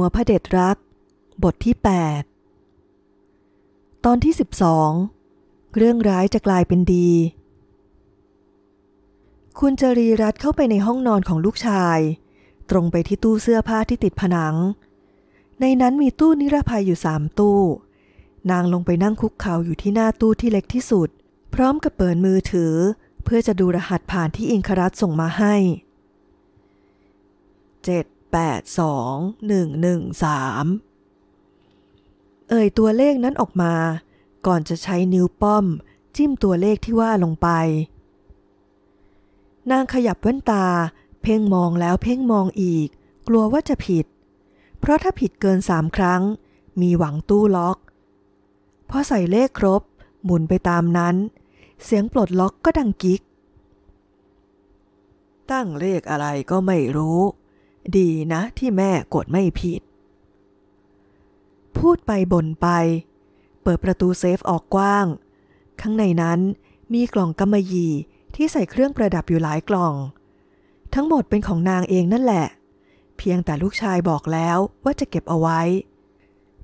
หัวพระเด็จรัก บทที่ 8 ตอนที่ 12 เรื่องร้ายจะกลายเป็นดี คุณจรีรัตเข้าไปในห้องนอนของลูกชาย ตรงไปที่ตู้เสื้อผ้าที่ติดผนัง ในนั้นมีตู้นิรภัยอยู่สามตู้ นางลงไปนั่งคุกเข่าอยู่ที่หน้าตู้ที่เล็กที่สุด พร้อมกับเปิดมือถือ เพื่อจะดูรหัสผ่านที่อิงครัตส่งมาให้ 7 82113 เอ่ยตัวเลขนั้นออกมา ก่อนจะใช้นิ้วป้อม จิ้มตัวเลขที่ว่าลงไป นางขยับแว่นตาเพ่งมองแล้วเพ่งมองอีก กลัวว่าจะผิด เพราะถ้าผิดเกินสามครั้ง มีหวังตู้ล็อกพอใส่เลขครบ หมุนไปตามนั้น เสียงปลดล็อกก็ดังกิ๊กตั้งเลขอะไรก็ไม่รู้ดีนะที่แม่กดไม่ผิด พูดไปบ่นไป เปิดประตูเซฟออกกว้าง ข้างในนั้นมีกล่องกำมะหยี่ที่ใส่เครื่องประดับอยู่หลายกล่อง ทั้งหมดเป็นของนางเองนั่นแหละ เพียงแต่ลูกชายบอกแล้วว่าจะเก็บเอาไว้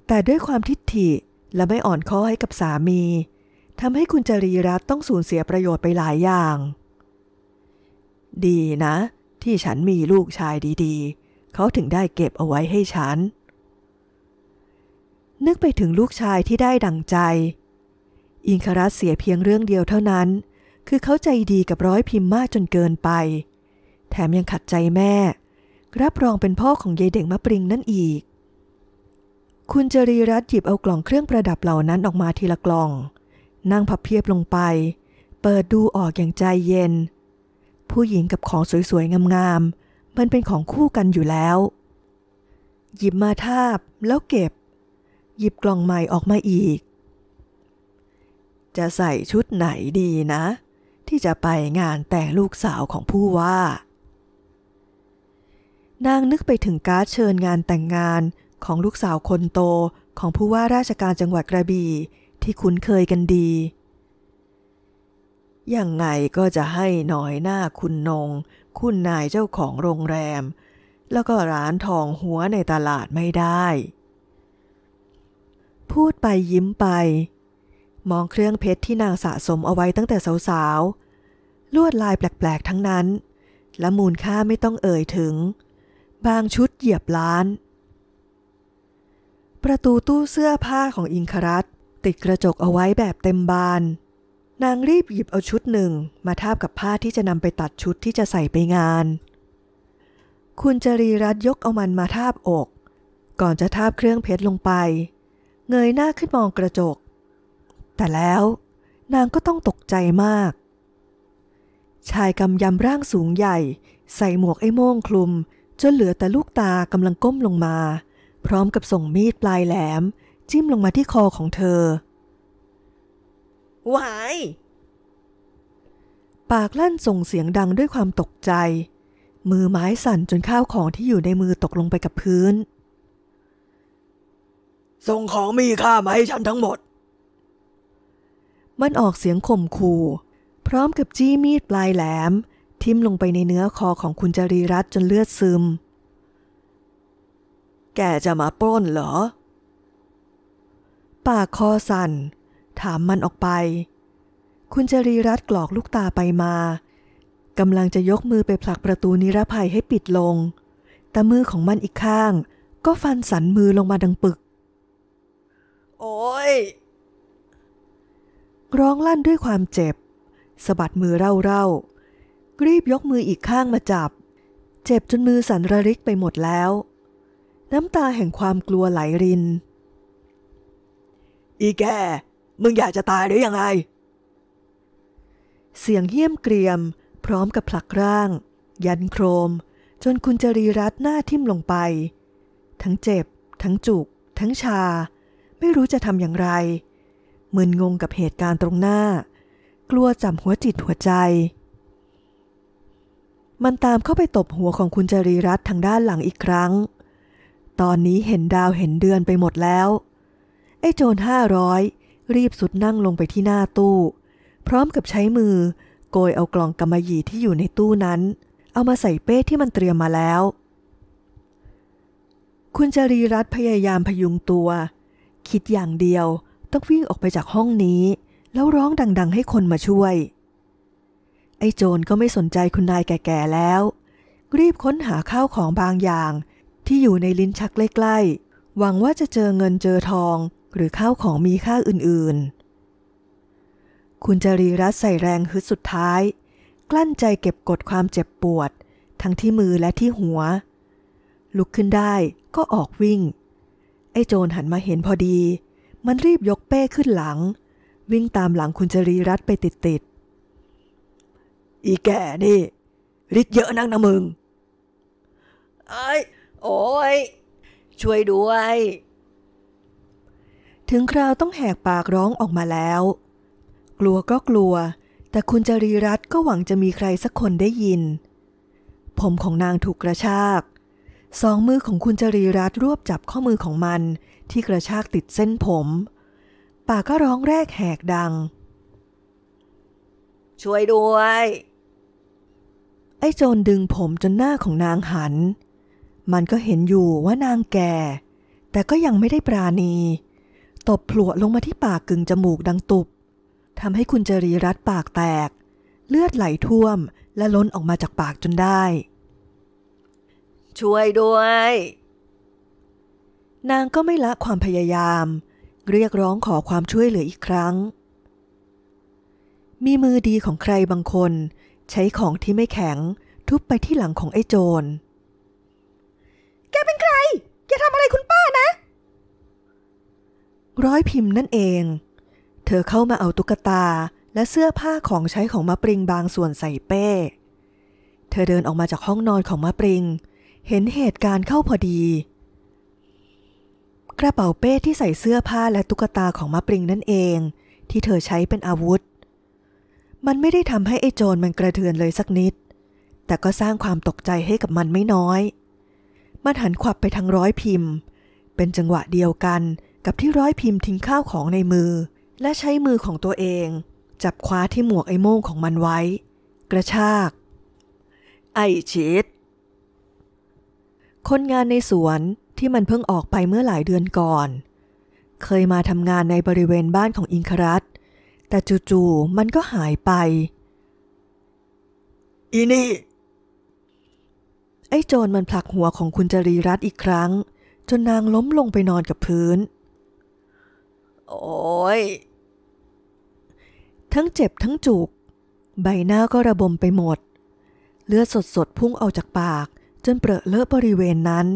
แต่ด้วยความทิฐิและไม่อ่อนข้อให้กับสามีทำให้คุณจรีรัตต้องสูญเสียประโยชน์ไปหลายอย่าง ดีนะที่ฉันมีลูกชายดีๆ เขาถึงได้เก็บเอาไว้ให้ฉัน นึกไปถึงลูกชายที่ได้ดังใจ อิงคารัสเสียเพียงเรื่องเดียวเท่านั้น คือเขาใจดีกับร้อยพิมพ์มากจนเกินไป แถมยังขัดใจแม่ รับรองเป็นพ่อของยายเด็กมะปริงนั่นอีก คุณจรีรัตหยิบเอากล่องเครื่องประดับเหล่านั้นออกมาทีละกล่อง นั่งพับเพียบลงไป เปิดดูออกอย่างใจเย็นผู้หญิงกับของสวยๆ งามๆมันเป็นของคู่กันอยู่แล้ว หยิบมาทาบแล้วเก็บ หยิบกล่องใหม่ออกมาอีก จะใส่ชุดไหนดีนะ ที่จะไปงานแต่งลูกสาวของผู้ว่า นางนึกไปถึงการ์ดเชิญงานแต่งงานของลูกสาวคนโตของผู้ว่าราชการจังหวัดกระบี่ที่คุ้นเคยกันดียังไงก็จะให้หน่อยหน้าคุณนง คุณนายเจ้าของโรงแรม แล้วก็ร้านทองหัวในตลาดไม่ได้ พูดไปยิ้มไป มองเครื่องเพชรที่นางสะสมเอาไว้ตั้งแต่สาวๆ ลวดลายแปลกๆทั้งนั้น และมูลค่าไม่ต้องเอ่ยถึง บางชุดเหยียบล้าน ประตูตู้เสื้อผ้าของอิงครัตติดกระจกเอาไว้แบบเต็มบานนางรีบหยิบเอาชุดหนึ่งมาทาบกับผ้าที่จะนำไปตัดชุดที่จะใส่ไปงาน คุณจรีรัตยกเอามันมาทาบอก ก่อนจะทาบเครื่องเพชรลงไป เงยหน้าขึ้นมองกระจก แต่แล้วนางก็ต้องตกใจมาก ชายกำยำร่างสูงใหญ่ ใส่หมวกไอ้โม่งคลุมจนเหลือแต่ลูกตากำลังก้มลงมา พร้อมกับส่งมีดปลายแหลม จิ้มลงมาที่คอของเธอวาย ปากลั่นส่งเสียงดังด้วยความตกใจ มือไม้สั่นจนข้าวของที่อยู่ในมือตกลงไปกับพื้นส่งของมีค่ามาให้ฉันทั้งหมด มันออกเสียงข่มขู่ พร้อมกับจี้มีดปลายแหลม ทิ่มลงไปในเนื้อคอของคุณจรีรัตจนเลือดซึม แกจะมาปล้นเหรอ ปากคอสั่นถามมันออกไป คุณจรีรัตกรอกลูกตาไปมากำลังจะยกมือไปผลักประตูนิรภัยให้ปิดลง แต่มือของมันอีกข้าง ก็ฟันสันมือลงมาดังปึก โอ้ยร้องลั่นด้วยความเจ็บสะบัดมือเร่าๆ รีบยกมืออีกข้างมาจับ เจ็บจนมือสันระริกไปหมดแล้ว น้ำตาแห่งความกลัวไหลริน อีแกมึงอยากจะตายหรืออยังไง เสียงเยี่ยมเกรียมพร้อมกับผลักร่าง ยันโครม จนคุณจรีรัตหน้าทิ่มลงไป ทั้งเจ็บ ทั้งจุก ทั้งชา ไม่รู้จะทำอย่างไร มึนงงกับเหตุการณ์ตรงหน้า กลัวจับหัวจิตหัวใจ มันตามเข้าไปตบหัวของคุณจรีรัตทางด้านหลังอีกครั้ง ตอนนี้เห็นดาวเห็นเดือนไปหมดแล้ว ไอ้โจรห้าร้อยรีบสุดนั่งลงไปที่หน้าตู้ พร้อมกับใช้มือ โกยเอากล่องกำมะหยี่ที่อยู่ในตู้นั้น เอามาใส่เป้ที่มันเตรียมมาแล้ว คุณจรีรัตพยายามพยุงตัว คิดอย่างเดียวต้องวิ่งออกไปจากห้องนี้ แล้วร้องดังๆ ให้คนมาช่วย ไอ้โจรก็ไม่สนใจคุณนายแก่ๆแล้ว รีบค้นหาข้าวของบางอย่างที่อยู่ในลิ้นชักใกล้ๆหวังว่าจะเจอเงินเจอทองหรือข้าวของมีค่าอื่นๆ คุณจรีรัตใส่แรงฮึดสุดท้าย กลั้นใจเก็บกดความเจ็บปวด ทั้งที่มือและที่หัว ลุกขึ้นได้ก็ออกวิ่ง ไอ้โจรหันมาเห็นพอดี มันรีบยกเป้ขึ้นหลัง วิ่งตามหลังคุณจรีรัตไปติดๆ อีแก่นี่ ริดเยอะนักนะมึงไอ้ โอ้ย ช่วยด้วยถึงคราวต้องแหกปากร้องออกมาแล้ว กลัวก็กลัว แต่คุณจรีรัตก็หวังจะมีใครสักคนได้ยิน ผมของนางถูกกระชากสองมือของคุณจรีรัตรวบจับข้อมือของมัน ที่กระชากติดเส้นผม ปากก็ร้องแรกแหกดัง ช่วยด้วย ไอ้โจรดึงผมจนหน้าของนางหัน มันก็เห็นอยู่ว่านางแก่ แต่ก็ยังไม่ได้ปราณีตบผลวลงมาที่ปากกึ่งจมูกดังตุบทำให้คุณจรีรัดปากแตก เลือดไหลท่วมและล้นออกมาจากปากจนได้ ช่วยด้วย นางก็ไม่ละความพยายาม เรียกร้องขอความช่วยเหลืออีกครั้ง มีมือดีของใครบางคน ใช้ของที่ไม่แข็งทุบไปที่หลังของไอ้โจร แกเป็นใครแกทำอะไรคุณร้อยพิมพ์นั่นเอง เธอเข้ามาเอาตุ๊กตาและเสื้อผ้าของใช้ของมะปริงบางส่วนใส่เป้ เธอเดินออกมาจากห้องนอนของมะปริง เห็นเหตุการณ์เข้าพอดี กระเป๋าเป้ที่ใส่เสื้อผ้าและตุ๊กตาของมะปริงนั่นเอง ที่เธอใช้เป็นอาวุธ มันไม่ได้ทำให้ไอ้โจรมันกระเทือนเลยสักนิด แต่ก็สร้างความตกใจให้กับมันไม่น้อย มันหันขวับไปทางร้อยพิมพ์ เป็นจังหวะเดียวกันกับที่ร้อยพิมพ์ทิ้งข้าวของในมือ และใช้มือของตัวเอง จับคว้าที่หมวกไอ้โม่งของมันไว้ กระชากไอชิดคนงานในสวนที่มันเพิ่งออกไปเมื่อหลายเดือนก่อน เคยมาทำงานในบริเวณบ้านของอิงครัตแต่จู่ๆมันก็หายไป อีนี่ ไอ้โจรมันผลักหัวของคุณจรีรัตอีกครั้ง จนนางล้มลงไปนอนกับพื้นโอ้ยทั้งเจ็บทั้งจุก ใบหน้าก็ระบมไปหมด เลือดสดๆ พุ่งออกจากปากจนเปรอะเลอะบริเวณนั้น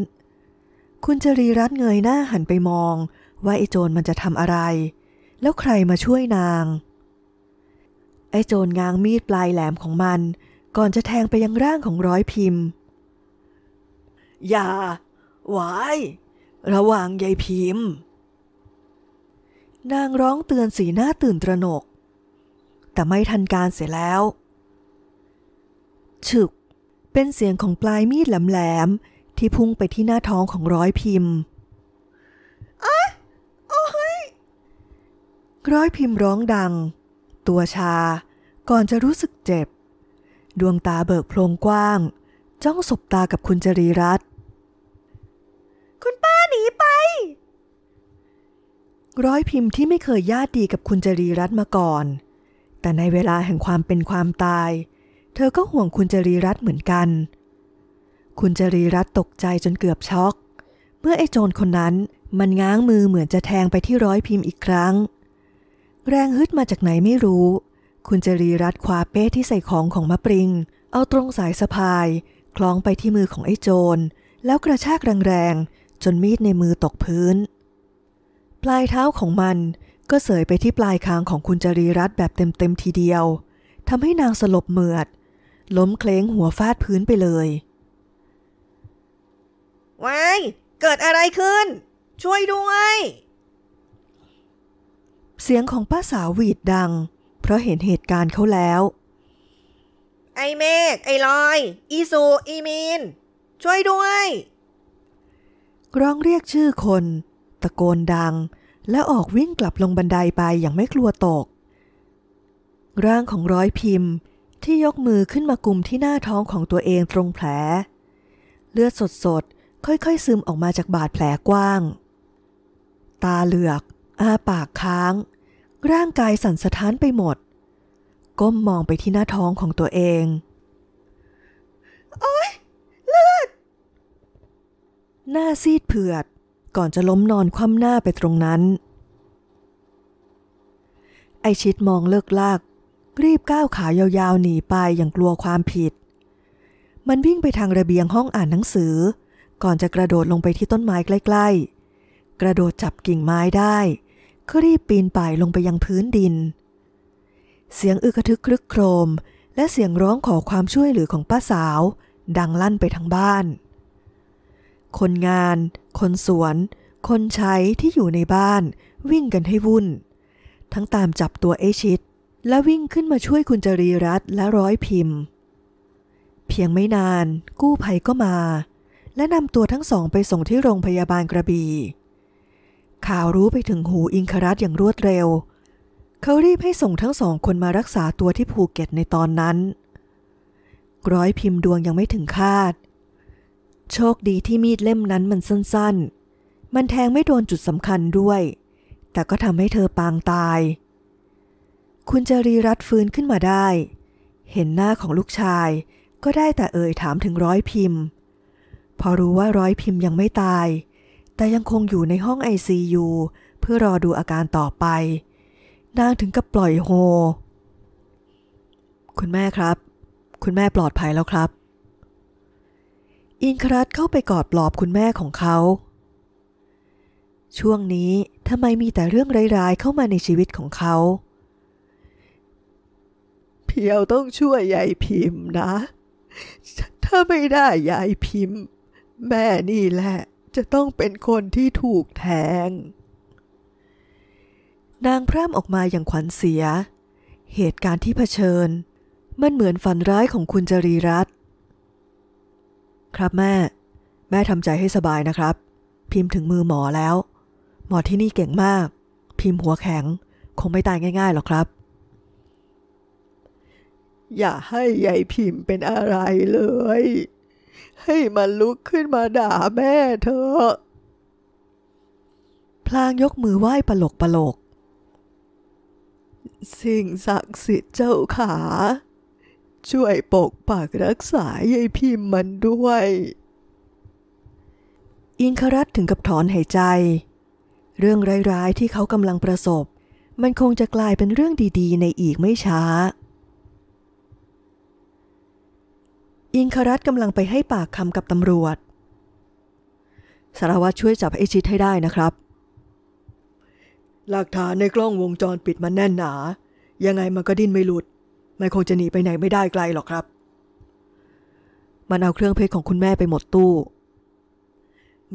คุณจรีรัตเงยหน้าหันไปมอง ว่าไอ้โจรมันจะทำอะไร แล้วใครมาช่วยนาง ไอ้โจรง้างมีดปลายแหลมของมัน ก่อนจะแทงไปยังร่างของร้อยพิมพ์อย่าหวระวังยายพิมพ์นางร้องเตือนสีหน้าตื่นตระหนก แต่ไม่ทันการเสียแล้ว ฉึกเป็นเสียงของปลายมีดแหลมๆที่พุ่งไปที่หน้าท้องของร้อยพิมพ์อะโอ้ยร้อยพิมพ์ร้องดัง ตัวชาก่อนจะรู้สึกเจ็บ ดวงตาเบิกโพลงกว้าง จ้องสบตากับคุณจรีรัตน์คุณป้าหนีไปร้อยพิมพ์ที่ไม่เคยญาติดีกับคุณจรีรัตน์มาก่อน แต่ในเวลาแห่งความเป็นความตาย เธอก็ห่วงคุณจรีรัตน์เหมือนกัน คุณจรีรัตน์ตกใจจนเกือบช็อก เมื่อไอ้โจรคนนั้นมันง้างมือเหมือนจะแทงไปที่ร้อยพิมพ์อีกครั้ง แรงฮึดมาจากไหนไม่รู้ คุณจรีรัตน์คว้าเป้ที่ใส่ของของมะปริง เอาตรงสายสะพาย คล้องไปที่มือของไอ้โจร แล้วกระชากแรงๆจนมีดในมือตกพื้นปลายเท้าของมันก็เสยไปที่ปลายคางของคุณจรีรัตแบบเต็มๆทีเดียวทำให้นางสลบเหมือด ล้มเคล้งหัวฟาดพื้นไปเลยวายเกิดอะไรขึ้น ช่วยด้วย เสียงของป้าสาวหวีดดัง เพราะเห็นเหตุการณ์เขาแล้ว ไอเมฆไอลอย อีสูอีมีน ช่วยด้วยร้องเรียกชื่อคนตะโกนดังและออกวิ่งกลับลงบันไดไปอย่างไม่กลัวตก ร่างของร้อยพิมพ์ที่ยกมือขึ้นมากุมที่หน้าท้องของตัวเองตรงแผล เลือดสดๆค่อยๆซึมออกมาจากบาดแผลกว้าง ตาเหลือกอ้าปากค้าง ร่างกายสั่นสะท้านไปหมด ก้มมองไปที่หน้าท้องของตัวเองโอ๊ยเลือดหน้าซีดเผือดก่อนจะล้มนอนคว่ำหน้าไปตรงนั้น ไอชิดมองเลิกลากรีบก้าวขายาวๆหนีไปอย่างกลัวความผิด มันวิ่งไปทางระเบียงห้องอ่านหนังสือ ก่อนจะกระโดดลงไปที่ต้นไม้ใกล้ๆ กระโดดจับกิ่งไม้ได้ก็รีบปีนป่ายลงไปยังพื้นดิน เสียงอึกทึกครึกโครมและเสียงร้องขอความช่วยเหลือของป้าสาว ดังลั่นไปทั้งบ้านคนงาน คนสวน คนใช้ที่อยู่ในบ้าน วิ่งกันให้วุ่น ทั้งตามจับตัวไอชิดและวิ่งขึ้นมาช่วยคุณจรีรัตและร้อยพิมพ์ เพียงไม่นาน กู้ภัยก็มา และนำตัวทั้งสองไปส่งที่โรงพยาบาลกระบี่ข่าวรู้ไปถึงหูอิงครัตอย่างรวดเร็ว เขารีบให้ส่งทั้งสองคนมารักษาตัวที่ภูเก็ตในตอนนั้นร้อยพิมพ์ดวงยังไม่ถึงคาดโชคดีที่มีดเล่มนั้นมันสั้นๆ มันแทงไม่โดนจุดสำคัญด้วย แต่ก็ทำให้เธอปางตาย คุณจรีรัตฟื้นขึ้นมาได้ เห็นหน้าของลูกชาย ก็ได้แต่เอ่ยถามถึงร้อยพิมพ์ พอรู้ว่าร้อยพิมพ์ยังไม่ตาย แต่ยังคงอยู่ในห้องไอซียูเพื่อรอดูอาการต่อไป นางถึงกับปล่อยโฮ คุณแม่ครับ คุณแม่ปลอดภัยแล้วครับอินครัตเข้าไปกอดปลอบคุณแม่ของเขา ช่วงนี้ทำไมมีแต่เรื่องร้ายๆเข้ามาในชีวิตของเขา เพียวต้องช่วยยายพิมพ์นะ ถ้าไม่ได้ยายพิมพ์ แม่นี่แหละจะต้องเป็นคนที่ถูกแทง นางพร่ำออกมาอย่างขวัญเสีย เหตุการณ์ที่เผชิญ มันเหมือนฝันร้ายของคุณจรีรัตน์ครับแม่ แม่ทำใจให้สบายนะครับ พิมพ์ถึงมือหมอแล้ว หมอที่นี่เก่งมาก พิมพ์หัวแข็ง คงไม่ตายง่ายๆหรอกครับ อย่าให้ยายพิมพ์เป็นอะไรเลย ให้มันลุกขึ้นมาด่าแม่เธอพลางยกมือไหว้ปลกปลกสิ่งศักดิ์สิทธิ์เจ้าขาช่วยปกปักรักษายายพิมพ์มันด้วย อิงครัตถึงกับถอนหายใจ เรื่องร้ายๆ ที่เขากำลังประสบ มันคงจะกลายเป็นเรื่องดีๆ ในอีกไม่ช้า อิงครัตกำลังไปให้ปากคำกับตำรวจสารวัตรช่วยจับไอชิดให้ได้นะครับ หลักฐานในกล้องวงจรปิดมันแน่นหนา ยังไงมันก็ดิ้นไม่หลุดม่คงจะหนีไปไหนไม่ได้ไกลหรอกครับ มันเอาเครื่องเพชรของคุณแม่ไปหมดตู้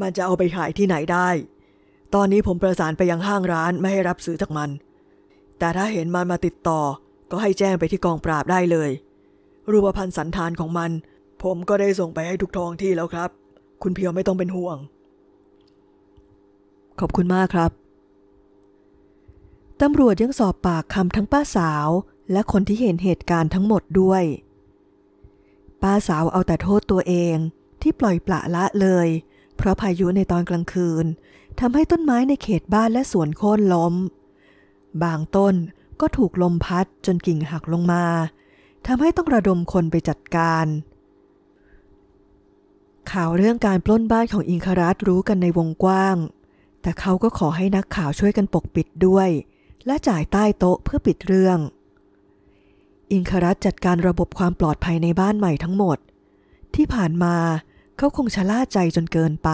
มันจะเอาไปขายที่ไหนได้ ตอนนี้ผมประสานไปยังห้างร้านไม่ให้รับซื้อจากมัน แต่ถ้าเห็นมันมาติดต่อ ก็ให้แจ้งไปที่กองปราบได้เลย รูปพันธ์สันธานของมัน ผมก็ได้ส่งไปให้ทุกท้องที่แล้วครับ คุณเพียวไม่ต้องเป็นห่วง ขอบคุณมากครับ ตำรวจยังสอบปากคำทั้งป้าสาวและคนที่เห็นเหตุการณ์ทั้งหมดด้วย ป้าสาวเอาแต่โทษตัวเองที่ปล่อยปละละเลย เพราะพายุในตอนกลางคืนทำให้ต้นไม้ในเขตบ้านและสวนโค่นล้ม บางต้นก็ถูกลมพัดจนกิ่งหักลงมา ทำให้ต้องระดมคนไปจัดการ ข่าวเรื่องการปล้นบ้านของอิงคารัตรู้กันในวงกว้าง แต่เขาก็ขอให้นักข่าวช่วยกันปกปิดด้วย และจ่ายใต้โต๊ะเพื่อปิดเรื่องอิงครัตจัดการระบบความปลอดภัยในบ้านใหม่ทั้งหมด ที่ผ่านมาเขาคงชะล่าใจจนเกินไป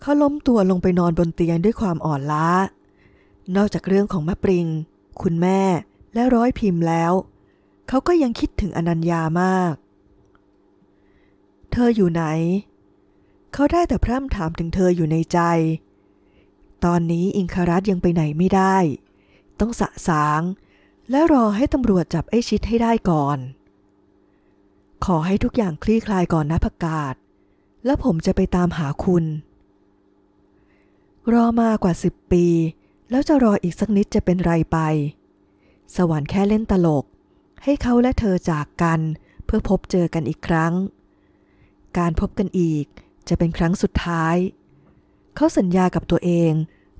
เขาล้มตัวลงไปนอนบนเตียงด้วยความอ่อนล้านอกจากเรื่องของมะปริง คุณแม่และร้อยพิมพ์แล้ว เขาก็ยังคิดถึงอนัญญามาก เธออยู่ไหน เขาได้แต่พร่ำถามถึงเธออยู่ในใจ ตอนนี้อิงคารัตยังไปไหนไม่ได้ต้องสะสาง และรอให้ ตำรวจ จับไอ้ชิดให้ได้ก่อน ขอให้ทุกอย่างคลี่คลายก่อนนะประกาศ แล้วผมจะไปตามหาคุณ รอมากว่าสิบปี แล้วจะรออีกสักนิดจะเป็นไรไป สวรรค์แค่เล่นตลกให้เขาและเธอจากกัน เพื่อพบเจอกันอีกครั้ง การพบกันอีกจะเป็นครั้งสุดท้าย เขาสัญญากับตัวเอง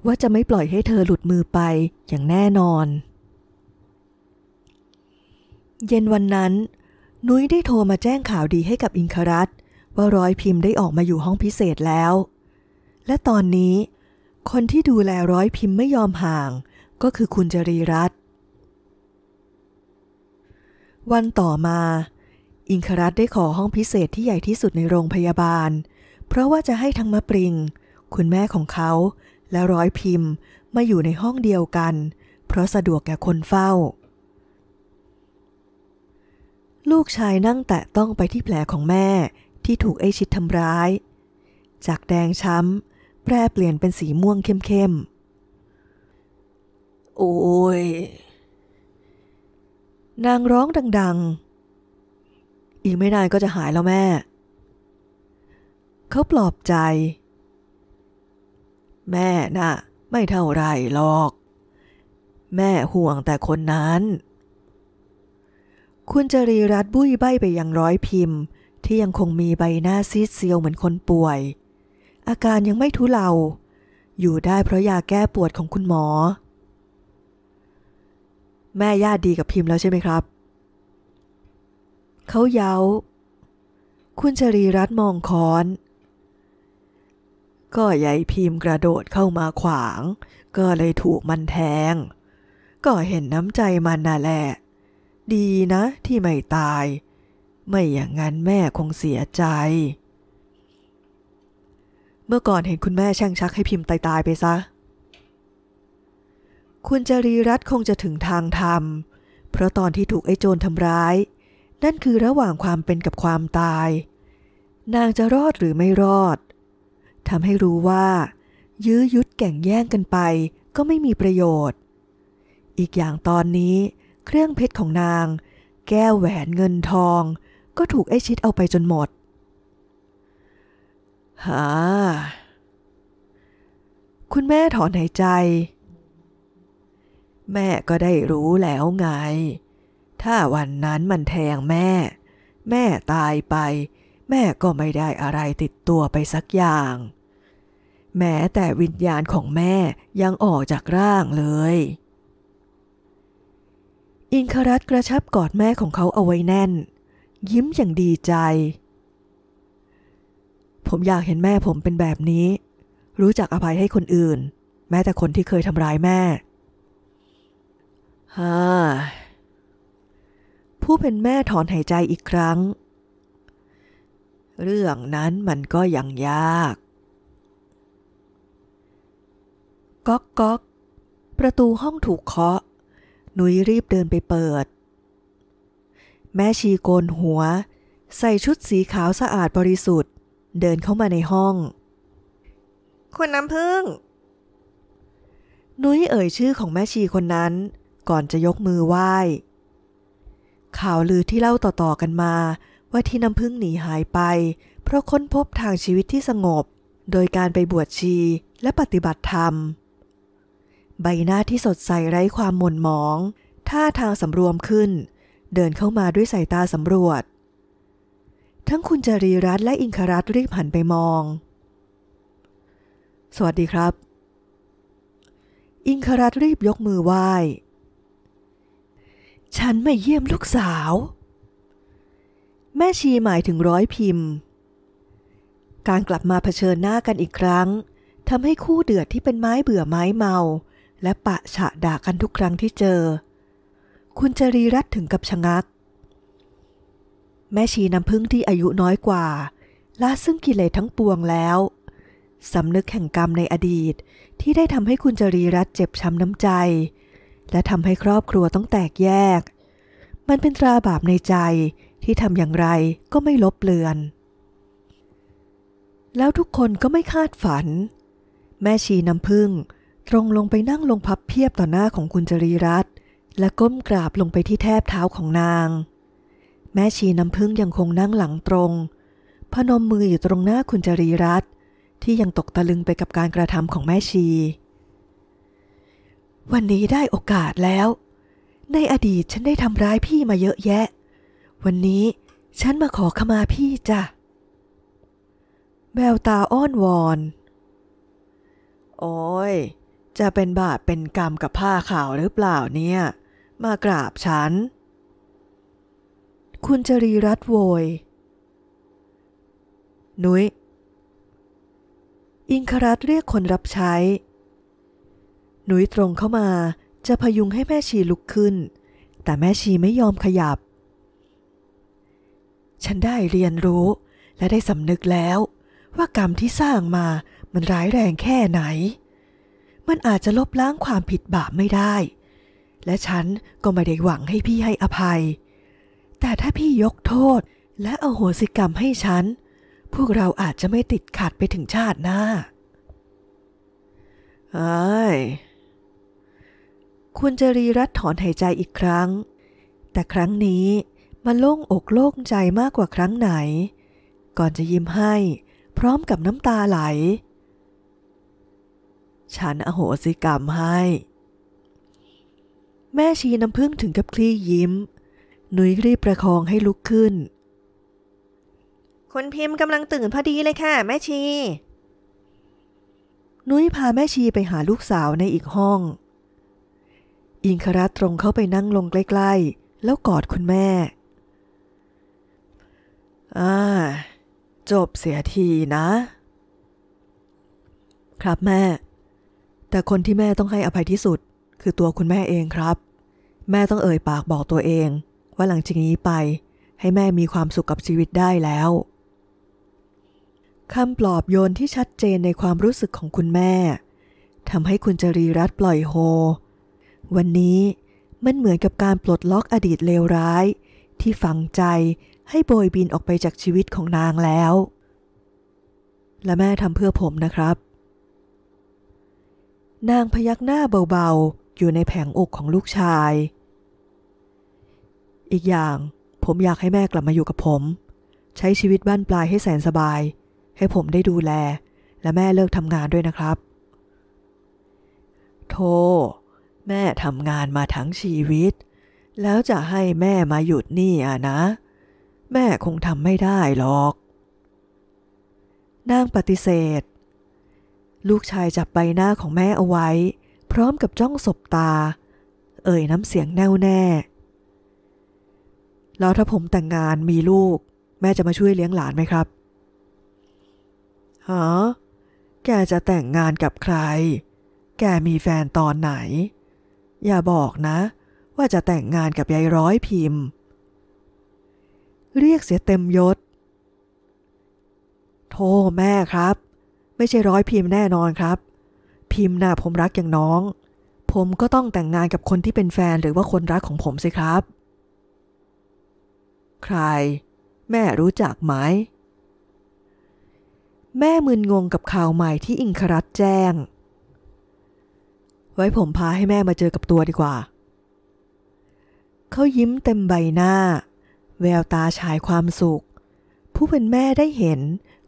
ว่าจะไม่ปล่อยให้เธอหลุดมือไปอย่างแน่นอน เย็นวันนั้น นุ้ยได้โทรมาแจ้งข่าวดีให้กับอิงครัต ว่าร้อยพิมพ์ได้ออกมาอยู่ห้องพิเศษแล้ว และตอนนี้ คนที่ดูแลร้อยพิมพ์ไม่ยอมห่าง ก็คือคุณจรีรัตน์ วันต่อมา อิงครัตได้ขอห้องพิเศษที่ใหญ่ที่สุดในโรงพยาบาล เพราะว่าจะให้ทั้งมะปริงคุณแม่ของเขาและร้อยพิมพ์มาอยู่ในห้องเดียวกัน เพราะสะดวกแก่คนเฝ้า ลูกชายนั่งแตะต้องไปที่แผลของแม่ที่ถูกไอชิดทำร้าย จากแดงช้ำแปรเปลี่ยนเป็นสีม่วงเข้มๆโอ้ยนางร้องดัง ๆอีกไม่นานก็จะหายแล้วแม่ เขาปลอบใจแม่น่ะไม่เท่าไรหรอก แม่ห่วงแต่คนนั้น คุณจรีรัตบุ้ยใบไปยังร้อยพิมพ์ ที่ยังคงมีใบหน้าซีดเซียวเหมือนคนป่วย อาการยังไม่ทุเลาอยู่ได้เพราะยาแก้ปวดของคุณหมอ แม่ญาติดีกับพิมพ์แล้วใช่ไหมครับ เขาเยา้า คุณจรีรัตมองค้อนก็ยายพิมพ์กระโดดเข้ามาขวาง ก็เลยถูกมันแทง ก็เห็นน้ำใจมันน่ะแหละ ดีนะ ที่ไม่ตาย ไม่อย่างนั้นแม่คงเสียใจ เมื่อก่อนเห็นคุณแม่ช่างชักให้พิมพ์ตายตายไปซะคุณจรีรัตคงจะถึงทางธรรม เพราะตอนที่ถูกไอ้โจรทำร้าย นั่นคือระหว่างความเป็นกับความตาย นางจะรอดหรือไม่รอดทำให้รู้ว่า ยื้อยุดแก่งแย่งกันไปก็ไม่มีประโยชน์ อีกอย่างตอนนี้เครื่องเพชรของนาง แก้วแหวนเงินทอง ก็ถูกไอ้ชิดเอาไปจนหมดฮ่า คุณแม่ถอนหายใจ แม่ก็ได้รู้แล้วไง ถ้าวันนั้นมันแทงแม่ แม่ตายไป แม่ก็ไม่ได้อะไรติดตัวไปสักอย่างแม้แต่วิญญาณของแม่ยังออกจากร่างเลย อินครัตกระชับกอดแม่ของเขาเอาไว้แน่น ยิ้มอย่างดีใจ ผมอยากเห็นแม่ผมเป็นแบบนี้ รู้จักอภัยให้คนอื่น แม้แต่คนที่เคยทำร้ายแม่ฮ่าผู้เป็นแม่ถอนหายใจอีกครั้ง เรื่องนั้นมันก็ยังยากก๊อกก๊อก ประตูห้องถูกเคาะหนุยรีบเดินไปเปิด แม่ชีโกนหัว ใส่ชุดสีขาวสะอาดบริสุทธิ์ เดินเข้ามาในห้องคุณน้ำพึ่งหนุยเอ่ยชื่อของแม่ชีคนนั้น ก่อนจะยกมือไหว้ ข่าวลือที่เล่าต่อๆกันมา ว่าที่น้ำพึ่งหนีหายไป เพราะค้นพบทางชีวิตที่สงบ โดยการไปบวชชีและปฏิบัติธรรมใบหน้าที่สดใสไร้ความหม่นหมอง ท่าทางสำรวมขึ้น เดินเข้ามาด้วยสายตาสำรวจ ทั้งคุณจรีรัตและอิงครัตรีบ หันไปมอง สวัสดีครับ อิงครัตรีบยกมือไหว้ ฉันไม่เยี่ยมลูกสาว แม่ชีหมายถึงร้อยพิมพ์ การกลับมาเผชิญหน้ากันอีกครั้งทำให้คู่เดือดที่เป็นไม้เบื่อไม้เมาและปะฉะด่ากันทุกครั้งที่เจอ คุณจรีรัตถึงกับชะงัก แม่ชีน้ำพึ่งที่อายุน้อยกว่าละซึ่งกิเลสทั้งปวงแล้ว สำนึกแห่งกรรมในอดีตที่ได้ทำให้คุณจรีรัตเจ็บช้ำน้ำใจ และทำให้ครอบครัวต้องแตกแยก มันเป็นตราบาปในใจที่ทำอย่างไรก็ไม่ลบเลือน แล้วทุกคนก็ไม่คาดฝัน แม่ชีน้ำพึ่งตรงลงไปนั่งลงพับเพียบต่อหน้าของคุณจรีรัตน์และก้มกราบลงไปที่แทบเท้าของนาง แม่ชีน้ำพึ่งยังคงนั่งหลังตรง พนมมืออยู่ตรงหน้าคุณจรีรัตน์ที่ยังตกตะลึงไปกับการกระทำของแม่ชี วันนี้ได้โอกาสแล้ว ในอดีตฉันได้ทำร้ายพี่มาเยอะแยะ วันนี้ฉันมาขอขมาพี่จ้ะแววตาอ้อนวอนโอ้ยจะเป็นบาปเป็นกรรมกับผ้าขาวหรือเปล่าเนี่ย มากราบฉัน คุณจรีรัตโวยนุย้ยอิงครัตเรียกคนรับใช้นุ้ยตรงเข้ามาจะพยุงให้แม่ชีลุกขึ้น แต่แม่ชีไม่ยอมขยับ ฉันได้เรียนรู้และได้สำนึกแล้วว่ากรรมที่สร้างมา มันร้ายแรงแค่ไหนมันอาจจะลบล้างความผิดบาปไม่ได้ และฉันก็ไม่ได้หวังให้พี่ให้อภัย แต่ถ้าพี่ยกโทษและเอโหสิกรรมให้ฉัน พวกเราอาจจะไม่ติดขัดไปถึงชาติหน้าไอ้คุณจรีรัดถอนหายใจอีกครั้ง แต่ครั้งนี้มันโล่งอกโล่งใจมากกว่าครั้งไหน ก่อนจะยิ้มให้พร้อมกับน้ำตาไหลฉันอโหสิกรรมให้ แม่ชีน้ำพึ่งถึงกับคลี่ยิ้มหนุยรีบประคองให้ลุกขึ้น คุณพิมพ์กำลังตื่นพอดีเลยค่ะแม่ชีนุ้ยพาแม่ชีไปหาลูกสาวในอีกห้อง อิงครัตตรงเข้าไปนั่งลงใกล้ ๆ แล้วกอดคุณแม่อ่าจบเสียทีนะ ครับแม่แต่คนที่แม่ต้องให้อภัยที่สุด คือตัวคุณแม่เองครับ แม่ต้องเอ่ยปากบอกตัวเอง ว่าหลังจากนี้ไปให้แม่มีความสุขกับชีวิตได้แล้วคำปลอบโยนที่ชัดเจนในความรู้สึกของคุณแม่ทำให้คุณจรีรัตปล่อยโฮวันนี้มันเหมือนกับการปลดล็อกอดีตเลวร้าย ที่ฝังใจให้โบยบินออกไปจากชีวิตของนางแล้ว และแม่ทำเพื่อผมนะครับนางพยักหน้าเบาๆ อยู่ในแผงอกของลูกชาย อีกอย่างผมอยากให้แม่กลับมาอยู่กับผม ใช้ชีวิตบ้านปลายให้แสนสบาย ให้ผมได้ดูแล และแม่เลิกทำงานด้วยนะครับ โท แม่ทำงานมาทั้งชีวิต แล้วจะให้แม่มาหยุดนี่อ่ะนะ แม่คงทำไม่ได้หรอก นางปฏิเสธลูกชายจับใบหน้าของแม่เอาไว้ พร้อมกับจ้องสบตา เอ่ยน้ำเสียงแน่วแน่ แล้วถ้าผมแต่งงานมีลูก แม่จะมาช่วยเลี้ยงหลานไหมครับฮะแกจะแต่งงานกับใคร แกมีแฟนตอนไหน อย่าบอกนะ ว่าจะแต่งงานกับยายร้อยพิมพ์ เรียกเสียเต็มยศ โทษแม่ครับไม่ใช่ร้อยพิมพ์แน่นอนครับ พิมพ์น่ะผมรักอย่างน้อง ผมก็ต้องแต่งงานกับคนที่เป็นแฟนหรือว่าคนรักของผมสิครับ ใคร แม่รู้จักไหม แม่มึนงงกับข่าวใหม่ที่อิงครัตแจ้ง ไว้ผมพาให้แม่มาเจอกับตัวดีกว่า เขายิ้มเต็มใบหน้า แววตาฉายความสุข ผู้เป็นแม่ได้เห็น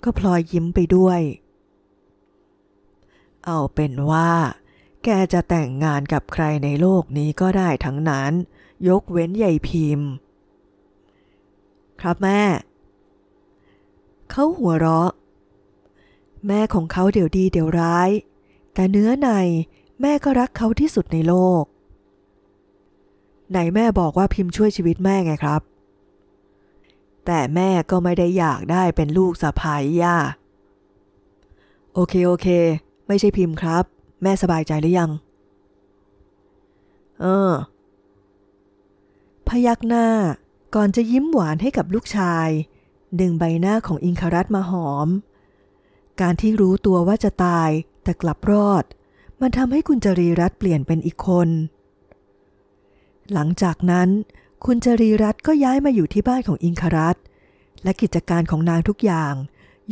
ก็พลอยยิ้มไปด้วยเอาเป็นว่า แกจะแต่งงานกับใครในโลกนี้ก็ได้ทั้งนั้น ยกเว้นใหญ่พิมพ์ ครับแม่ เขาหัวเราะ แม่ของเขาเดี๋ยวดีเดี๋ยวร้าย แต่เนื้อในแม่ก็รักเขาที่สุดในโลก ไหนแม่บอกว่าพิมพ์ช่วยชีวิตแม่ไงครับ แต่แม่ก็ไม่ได้อยากได้เป็นลูกสะพ้ายย่าโอเค โอเคไม่ใช่พิมพ์ครับ แม่สบายใจหรือยัง เออพยักหน้า ก่อนจะยิ้มหวานให้กับลูกชายดึงใบหน้าของอิงคารัตมาหอม การที่รู้ตัวว่าจะตายแต่กลับรอด มันทำให้คุณจรีรัตเปลี่ยนเป็นอีกคน หลังจากนั้นคุณจรีรัตก็ย้ายมาอยู่ที่บ้านของอิงคารัต และกิจการของนางทุกอย่าง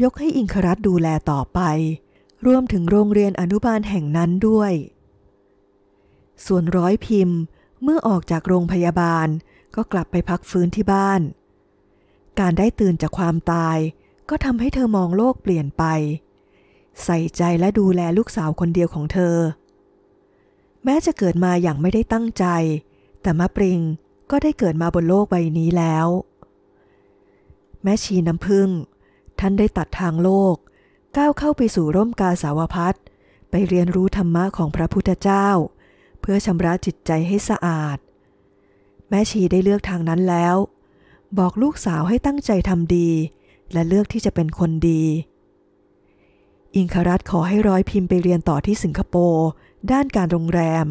ยกให้อิงคารัตดูแลต่อไปรวมถึงโรงเรียนอนุบาลแห่งนั้นด้วย ส่วนร้อยพิมพ์ เมื่อออกจากโรงพยาบาลก็กลับไปพักฟื้นที่บ้าน การได้ตื่นจากความตาย ก็ทำให้เธอมองโลกเปลี่ยนไป ใส่ใจและดูแลลูกสาวคนเดียวของเธอ แม้จะเกิดมาอย่างไม่ได้ตั้งใจ แต่มะปริง ก็ได้เกิดมาบนโลกใบนี้แล้ว แม่ชีน้ำพึ่ง ท่านได้ตัดทางโลกก้าวเข้าไปสู่ร่มกาสาวพัฒไปเรียนรู้ธรรมะของพระพุทธเจ้า เพื่อชำระจิตใจให้สะอาด แม่ชีได้เลือกทางนั้นแล้ว บอกลูกสาวให้ตั้งใจทำดี และเลือกที่จะเป็นคนดี อิงครัตขอให้ร้อยพิมพ์ไปเรียนต่อที่สิงคโปร์ด้านการโรงแรม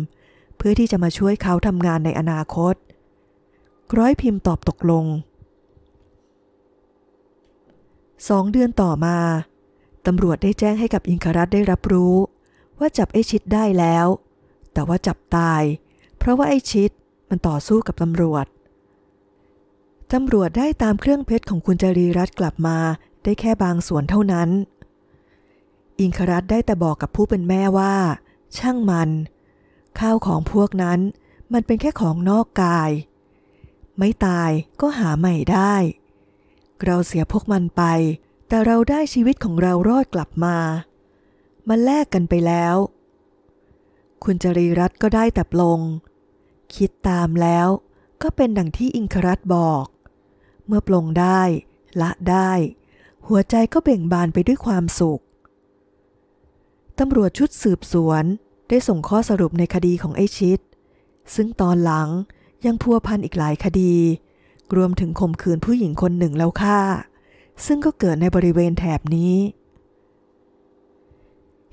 เพื่อที่จะมาช่วยเขาทำงานในอนาคตร้อยพิมพ์ตอบตกลงสองเดือนต่อมาตำรวจได้แจ้งให้กับอิงครัตได้รับรู้ ว่าจับไอชิดได้แล้ว แต่ว่าจับตาย เพราะว่าไอชิดมันต่อสู้กับตำรวจตำรวจได้ตามเครื่องเพชรของคุณจรีรัตกลับมาได้แค่บางส่วนเท่านั้น อิงครัตได้แต่บอกกับผู้เป็นแม่ว่า ช่างมัน ข้าวของพวกนั้น มันเป็นแค่ของนอกกาย ไม่ตายก็หาใหม่ได้ เราเสียพวกมันไปแต่เราได้ชีวิตของเรารอดกลับมามาแลกกันไปแล้ว คุณจรีรัตก็ได้แต่ปลง คิดตามแล้วก็เป็นดังที่อิงครัตบอก เมื่อปลงได้ ละได้ หัวใจก็เบ่งบานไปด้วยความสุข ตำรวจชุดสืบสวนได้ส่งข้อสรุปในคดีของไอชิด ซึ่งตอนหลังยังพัวพันอีกหลายคดี รวมถึงข่มขืนผู้หญิงคนหนึ่งแล้วค่ะซึ่งก็เกิดในบริเวณแถบนี้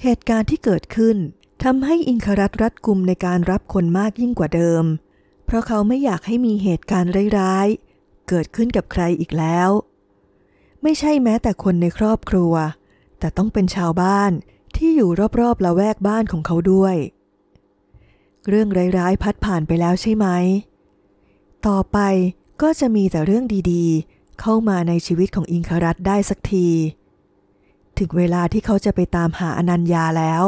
เหตุการณ์ที่เกิดขึ้นทำให้อิงครัตรัดกุมในการรับคนมากยิ่งกว่าเดิม เพราะเขาไม่อยากให้มีเหตุการณ์ร้ายๆเกิดขึ้นกับใครอีกแล้ว ไม่ใช่แม้แต่คนในครอบครัว แต่ต้องเป็นชาวบ้านที่อยู่รอบๆ ละแวกบ้านของเขาด้วย เรื่องร้ายๆ พัดผ่านไปแล้วใช่ไหม ต่อไปก็จะมีแต่เรื่องดี ๆเข้ามาในชีวิตของอิงครัตได้สักที ถึงเวลาที่เขาจะไปตามหาอนัญญาแล้ว